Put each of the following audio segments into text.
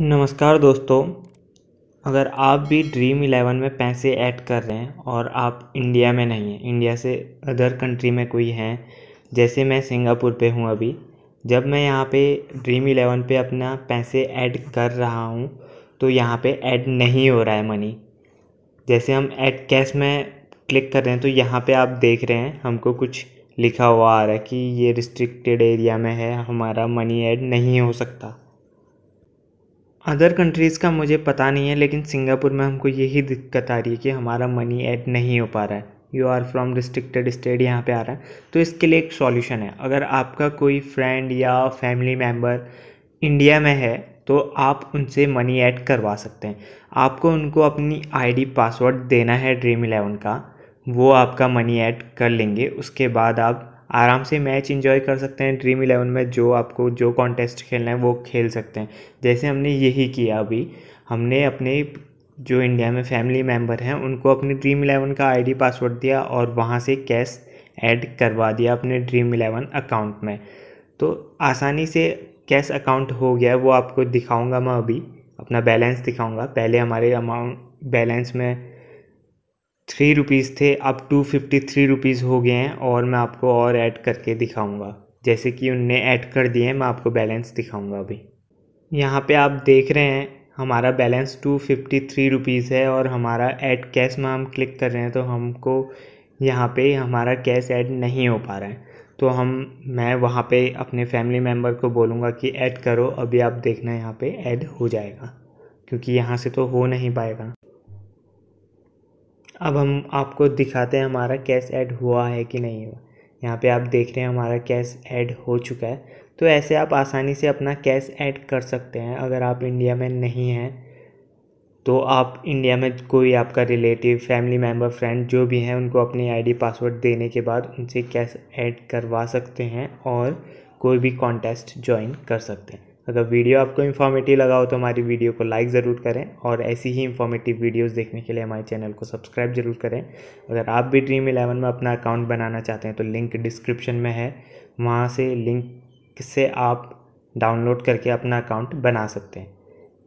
नमस्कार दोस्तों अगर आप भी ड्रीम इलेवन में पैसे ऐड कर रहे हैं और आप इंडिया में नहीं हैं इंडिया से अदर कंट्री में कोई हैं जैसे मैं सिंगापुर पे हूँ अभी जब मैं यहाँ पे ड्रीम इलेवन पे अपना पैसे ऐड कर रहा हूँ तो यहाँ पे ऐड नहीं हो रहा है मनी जैसे हम ऐड कैश में क्लिक कर रहे हैं तो यहाँ पे आप देख रहे हैं हमको कुछ लिखा हुआ आ रहा है कि ये रिस्ट्रिक्टेड एरिया में है हमारा मनी ऐड नहीं हो सकता अदर कंट्रीज़ का मुझे पता नहीं है लेकिन सिंगापुर में हमको यही दिक्कत आ रही है कि हमारा मनी ऐड नहीं हो पा रहा है you are from restricted state यहाँ पे आ रहा है तो इसके लिए एक सॉल्यूशन है अगर आपका कोई फ्रेंड या फैमिली मेम्बर इंडिया में है तो आप उनसे मनी ऐड करवा सकते हैं आपको उनको अपनी आईडी पासवर्ड देना है ड्रीम इलेवन का वो आपका मनी ऐड कर लेंगे उसके बाद आप आराम से मैच इंजॉय कर सकते हैं ड्रीम इलेवन में जो आपको जो कॉन्टेस्ट खेलना है वो खेल सकते हैं जैसे हमने यही किया अभी हमने अपने जो इंडिया में फैमिली मेम्बर हैं उनको अपने ड्रीम इलेवन का आईडी पासवर्ड दिया और वहाँ से कैश ऐड करवा दिया अपने ड्रीम इलेवन अकाउंट में तो आसानी से कैश अकाउंट हो गया वो आपको दिखाऊंगा मैं अभी अपना बैलेंस दिखाऊंगा पहले हमारे अमाउंट बैलेंस में थ्री रुपीज़ थे अब टू फिफ्टी थ्री रुपीज़ हो गए हैं और मैं आपको और ऐड करके दिखाऊंगा जैसे कि उनने ऐड कर दिए हैं मैं आपको बैलेंस दिखाऊंगा अभी यहाँ पे आप देख रहे हैं हमारा balance two fifty three rupees है और हमारा ऐड कैश में हम क्लिक कर रहे हैं तो हमको यहाँ पे हमारा कैश ऐड नहीं हो पा रहा है तो हम मैं वहाँ पे अपने फैमिली मेम्बर को बोलूँगा कि ऐड करो अभी आप देखना यहाँ पे ऐड हो जाएगा क्योंकि यहाँ से तो हो नहीं पाएगा अब हम आपको दिखाते हैं हमारा कैश ऐड हुआ है कि नहीं हुआ यहाँ पे आप देख रहे हैं हमारा कैश ऐड हो चुका है तो ऐसे आप आसानी से अपना कैश ऐड कर सकते हैं अगर आप इंडिया में नहीं हैं तो आप इंडिया में कोई आपका रिलेटिव फैमिली मेम्बर फ्रेंड जो भी हैं उनको अपनी आईडी पासवर्ड देने के बाद उनसे कैश ऐड करवा सकते हैं और कोई भी कॉन्टेस्ट ज्वाइन कर सकते हैं अगर वीडियो आपको इन्फॉर्मेटिव लगा हो तो हमारी वीडियो को लाइक ज़रूर करें और ऐसी ही इन्फॉर्मेटिव वीडियोस देखने के लिए हमारे चैनल को सब्सक्राइब जरूर करें अगर आप भी ड्रीम इलेवन में अपना अकाउंट बनाना चाहते हैं तो लिंक डिस्क्रिप्शन में है वहाँ से लिंक से आप डाउनलोड करके अपना अकाउंट बना सकते हैं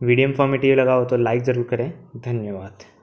वीडियो इन्फॉर्मेटिव लगा हो तो लाइक ज़रूर करें धन्यवाद